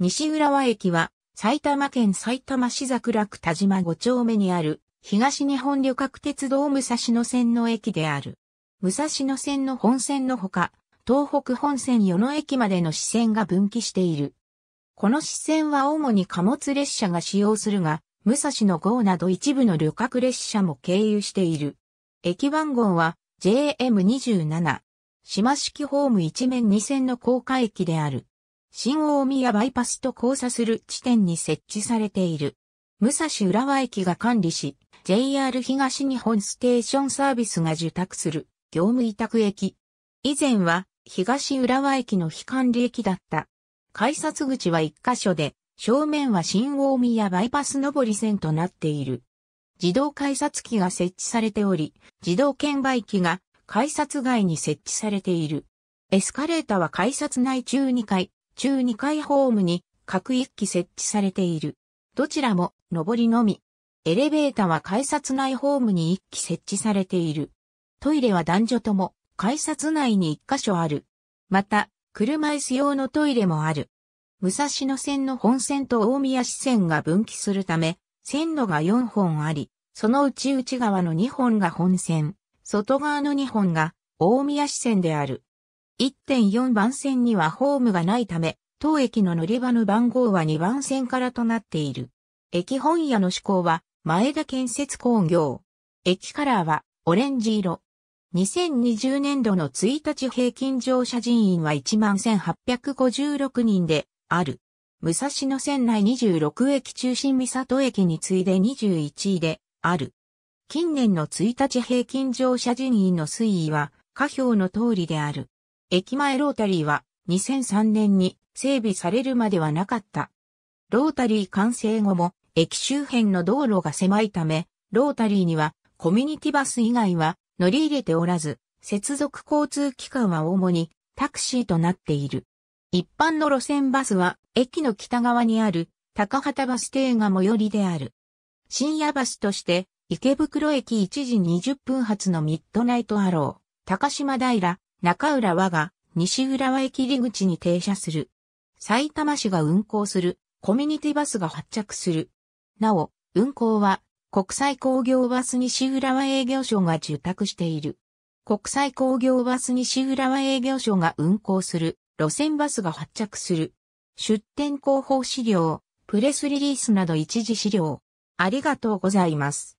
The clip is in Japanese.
西浦和駅は、埼玉県埼玉市桜区田島5丁目にある、東日本旅客鉄道武蔵野線の駅である。武蔵野線の本線のほか、東北本線与野駅までの支線が分岐している。この支線は主に貨物列車が使用するが、武蔵野号など一部の旅客列車も経由している。駅番号は JM27。島式ホーム一面二線の高架駅である。新大宮バイパスと交差する地点に設置されている。武蔵浦和駅が管理し、JR 東日本ステーションサービスが受託する業務委託駅。以前は東浦和駅の非管理駅だった。改札口は1箇所で、正面は新大宮バイパス上り線となっている。自動改札機が設置されており、自動券売機が改札外に設置されている。エスカレーターは改札内中2階、中2階ホームに各1機設置されている。どちらも上りのみ。エレベータは改札内ホームに1機設置されている。トイレは男女とも改札内に1箇所ある。また、車椅子用のトイレもある。武蔵野線の本線と大宮支線が分岐するため、線路が4本あり、そのうち内側の2本が本線、外側の2本が大宮支線である。1.4番線にはホームがないため、当駅の乗り場の番号は2番線からとなっている。駅本屋の志向は、前田建設工業。駅カラーは、オレンジ色。2020年度の1日平均乗車人員は11,856人で、ある。武蔵野線内26駅中心三里駅に次いで21位で、ある。近年の1日平均乗車人員の推移は、下表の通りである。駅前ロータリーは2003年に整備されるまではなかった。ロータリー完成後も駅周辺の道路が狭いため、ロータリーにはコミュニティバス以外は乗り入れておらず、接続交通機関は主にタクシーとなっている。一般の路線バスは駅の北側にある高畑バス停が最寄りである。深夜バスとして池袋駅1時20分発のミッドナイトアロー、高島平、中浦和が西浦和駅入口に停車する。埼玉市が運行するコミュニティバスが発着する。なお、運行は国際工業バス西浦和営業所が受託している。国際工業バス西浦和営業所が運行する路線バスが発着する。出店広報資料、プレスリリースなど一時資料。ありがとうございます。